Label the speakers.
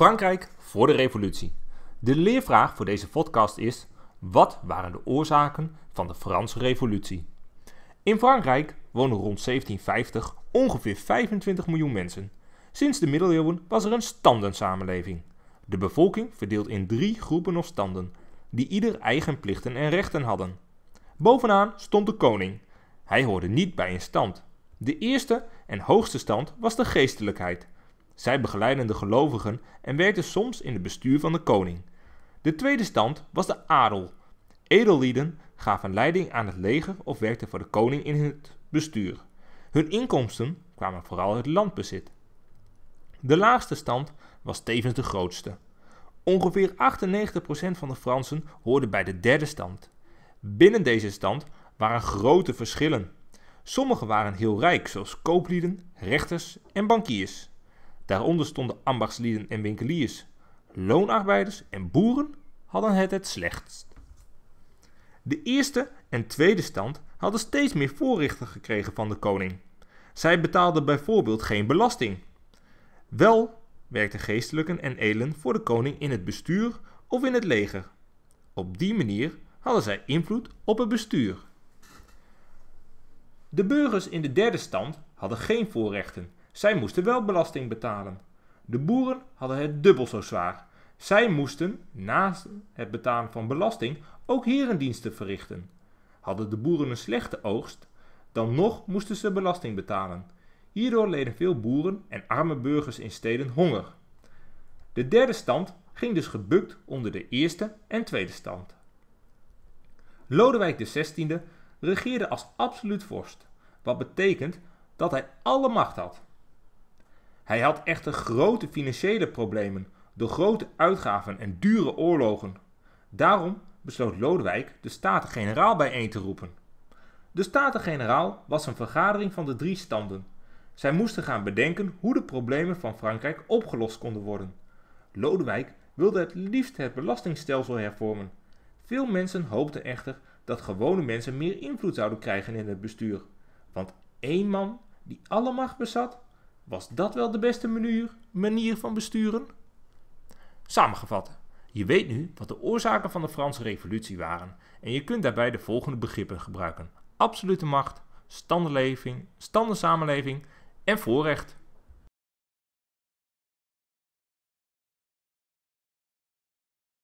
Speaker 1: Frankrijk voor de revolutie. De leervraag voor deze podcast is: wat waren de oorzaken van de Franse Revolutie? In Frankrijk wonen rond 1750 ongeveer 25 miljoen mensen. Sinds de middeleeuwen was er een standensamenleving. De bevolking verdeeld in drie groepen of standen, die ieder eigen plichten en rechten hadden. Bovenaan stond de koning. Hij hoorde niet bij een stand. De eerste en hoogste stand was de geestelijkheid, zij begeleiden de gelovigen en werkten soms in het bestuur van de koning. De tweede stand was de adel. Edellieden gaven leiding aan het leger of werkten voor de koning in het bestuur. Hun inkomsten kwamen vooral uit landbezit. De laagste stand was tevens de grootste. Ongeveer 98% van de Fransen hoorden bij de derde stand. Binnen deze stand waren grote verschillen. Sommigen waren heel rijk, zoals kooplieden, rechters en bankiers. Daaronder stonden ambachtslieden en winkeliers. Loonarbeiders en boeren hadden het het slechtst. De eerste en tweede stand hadden steeds meer voorrichten gekregen van de koning. Zij betaalden bijvoorbeeld geen belasting. Wel werkten geestelijken en edelen voor de koning in het bestuur of in het leger. Op die manier hadden zij invloed op het bestuur. De burgers in de derde stand hadden geen voorrechten zij moesten wel belasting betalen. De boeren hadden het dubbel zo zwaar. Zij moesten, naast het betalen van belasting, ook herendiensten verrichten. Hadden de boeren een slechte oogst, dan nog moesten ze belasting betalen. Hierdoor leden veel boeren en arme burgers in steden honger. De derde stand ging dus gebukt onder de eerste en tweede stand. Lodewijk XVI regeerde als absoluut vorst, wat betekent dat hij alle macht had. Hij had echter grote financiële problemen door grote uitgaven en dure oorlogen. Daarom besloot Lodewijk de Staten-Generaal bijeen te roepen. De Staten-Generaal was een vergadering van de drie standen. Zij moesten gaan bedenken hoe de problemen van Frankrijk opgelost konden worden. Lodewijk wilde het liefst het belastingstelsel hervormen. Veel mensen hoopten echter dat gewone mensen meer invloed zouden krijgen in het bestuur. Want één man die alle macht bezat, was dat wel de beste manier, manier van besturen? Samengevat, je weet nu wat de oorzaken van de Franse Revolutie waren en je kunt daarbij de volgende begrippen gebruiken: absolute macht, standenleving, standensamenleving en voorrecht.